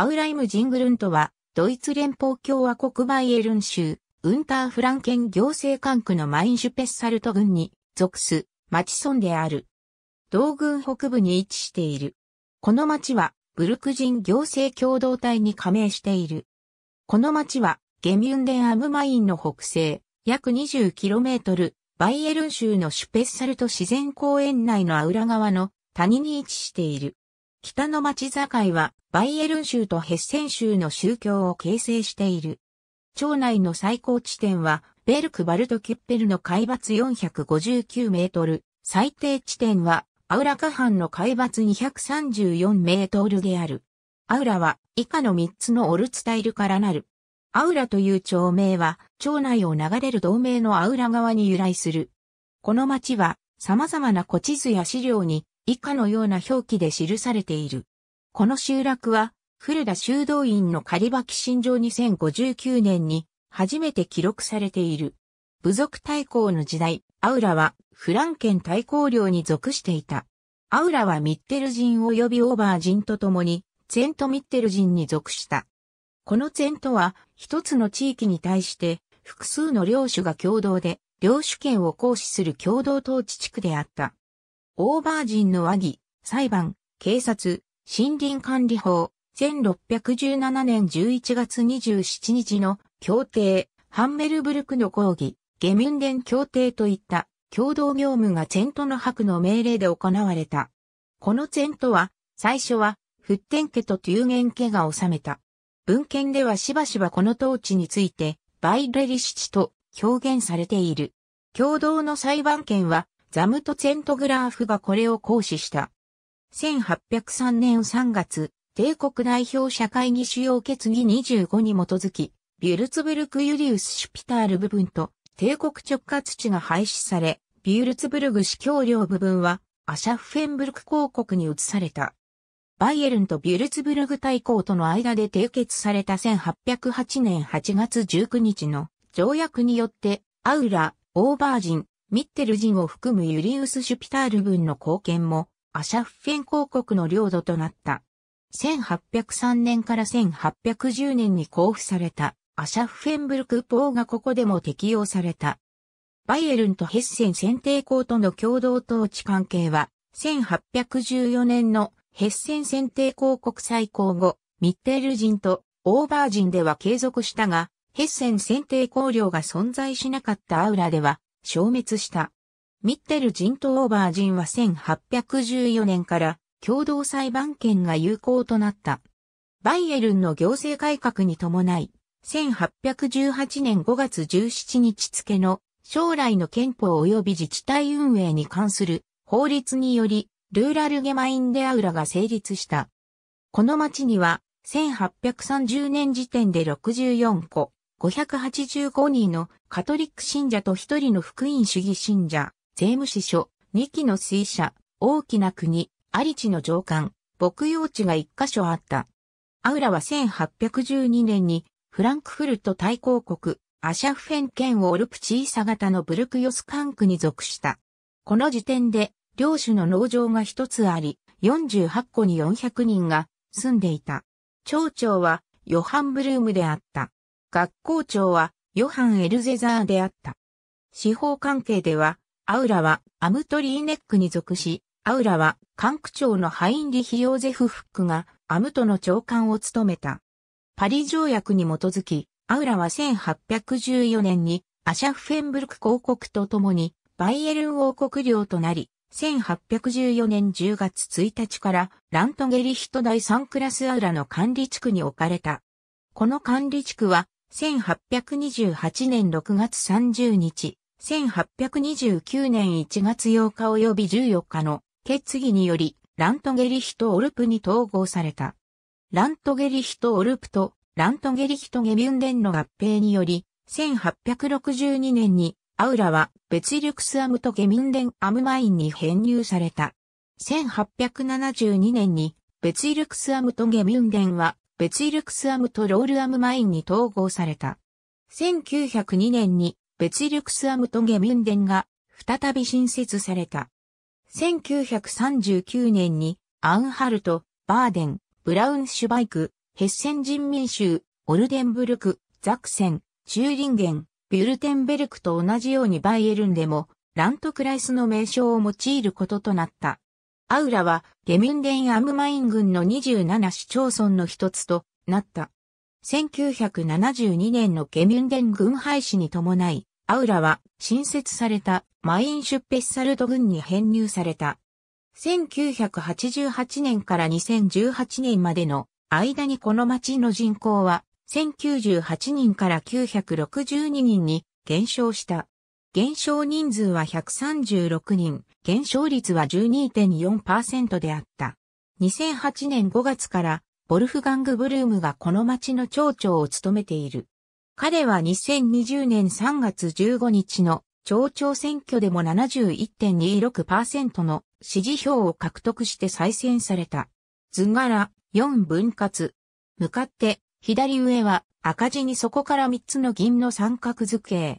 アウライムジングルントは、ドイツ連邦共和国バイエルン州、ウンターフランケン行政管区のマインシュペッサルト郡に属す町村である。道郡北部に位置している。この町は、ブルク人行政共同体に加盟している。この町は、ゲミュンデンアムマインの北西、約 20km、バイエルン州のシュペッサルト自然公園内のアウラ側の谷に位置している。北の町境は、バイエルン州とヘッセン州の宗教を形成している。町内の最高地点は、ベルクバルトキュッペルの海抜459メートル、最低地点は、アウラカ藩の海抜234メートルである。アウラは、以下の3つのオルツタイルからなる。アウラという町名は、町内を流れる同盟のアウラ川に由来する。この町は、様々な古地図や資料に、以下のような表記で記されている。この集落は、古田修道院の仮場寄進上2059年に初めて記録されている。部族対抗の時代、アウラはフランケン対抗領に属していた。アウラはミッテル人及びオーバー人と共に、ツェントミッテル人に属した。このツェントは、一つの地域に対して、複数の領主が共同で、領主権を行使する共同統治地区であった。オーバージンの和議、裁判、警察、森林管理法、1617年11月27日の協定、ハンメルブルクの抗議、ゲミュンデン協定といった共同業務がチェントの白の命令で行われた。このチェントは、最初は、フッテン家とトゥーゲン家が治めた。文献ではしばしばこの統治について、バイレリシチと表現されている。共同の裁判権は、ザムトツェントグラーフがこれを行使した。1803年3月、帝国代表社会議主要決議25に基づき、ビュルツブルク・ユリウス・シュピタール部分と帝国直轄地が廃止され、ビュルツブルグ市橋領部分はアシャフフェンブルク公国に移された。バイエルンとビュルツブルグ大公との間で締結された1808年8月19日の条約によって、アウラ、オーバージン、ミッテル人を含むユリウス・シュピタール軍の貢献も、アシャフフェン公国の領土となった。1803年から1810年に交付された、アシャフフェンブルク法がここでも適用された。バイエルンとヘッセン選定校との共同統治関係は、1814年のヘッセン選定公国再校後、ミッテル人とオーバー人では継続したが、ヘッセン選定公領が存在しなかったアウラでは、消滅した。ミッテル人とオーバー人は1814年から共同裁判権が有効となった。バイエルンの行政改革に伴い、1818年5月17日付の将来の憲法及び自治体運営に関する法律により、ルーラルゲマインデアウラが成立した。この町には、1830年時点で64個、585人のカトリック信者と1人の福音主義信者、税務司書、2期の水車、大きな国、アリチの上官、牧羊地が1カ所あった。アウラは1812年にフランクフルト大公国、アシャフェン県オルプチーサ型のブルクヨスカンクに属した。この時点で、領主の農場が一つあり、48個に400人が住んでいた。町長はヨハンブルームであった。学校長はヨハン・エルゼザーであった。司法関係では、アウラはアムトリーネックに属し、アウラは管区長のハインリヒ・ヨーゼフ・フックがアムトの長官を務めた。パリ条約に基づき、アウラは1814年にアシャフフェンブルク公国と共にバイエルン王国領となり、1814年10月1日からラントゲリヒト第3クラスアウラの管理地区に置かれた。この管理地区は1828年6月30日、1829年1月8日及び14日の決議により、ラントゲリヒトオルプに統合された。ラントゲリヒトオルプとラントゲリヒトゲビュンデンの合併により、1862年にアウラはベツイルクスアムとゲミンデンアムマインに編入された。1872年にベツイルクスアムとゲミュンデンは別イルクスアムとロールアムマインに統合された。1902年に別イルクスアムとゲミュンデンが再び新設された。1939年にアンハルト、バーデン、ブラウンシュバイク、ヘッセン人民州、オルデンブルク、ザクセン、チューリンゲン、ビュルテンベルクと同じようにバイエルンでもラントクライスの名称を用いることとなった。アウラはゲミュンデン・アムマイン郡の27市町村の一つとなった。1972年のゲミュンデン軍廃止に伴い、アウラは新設されたマインシュッペッサルト軍に編入された。1988年から2018年までの間にこの町の人口は1098人から962人に減少した。減少人数は136人、減少率は12.4%であった。2008年5月からボルフガング・ブルームがこの町の町長を務めている。彼は2020年3月15日の町長選挙でも71.26%の支持票を獲得して再選された。図柄4分割。向かって左上は赤字にそこから3つの銀の三角図形。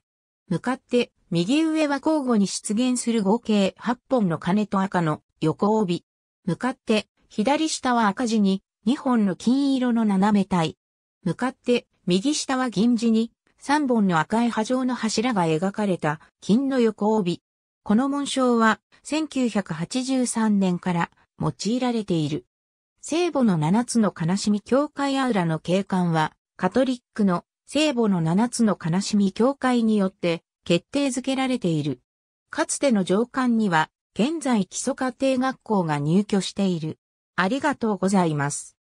向かって右上は交互に出現する合計8本の金と赤の横帯。向かって左下は赤字に2本の金色の斜め体。向かって右下は銀字に3本の赤い波状の柱が描かれた金の横帯。この紋章は1983年から用いられている。聖母の七つの悲しみ教会アウラの景観はカトリックの聖母の七つの悲しみ教会によって決定づけられている。かつての上官には、現在基礎家庭学校が入居している。ありがとうございます。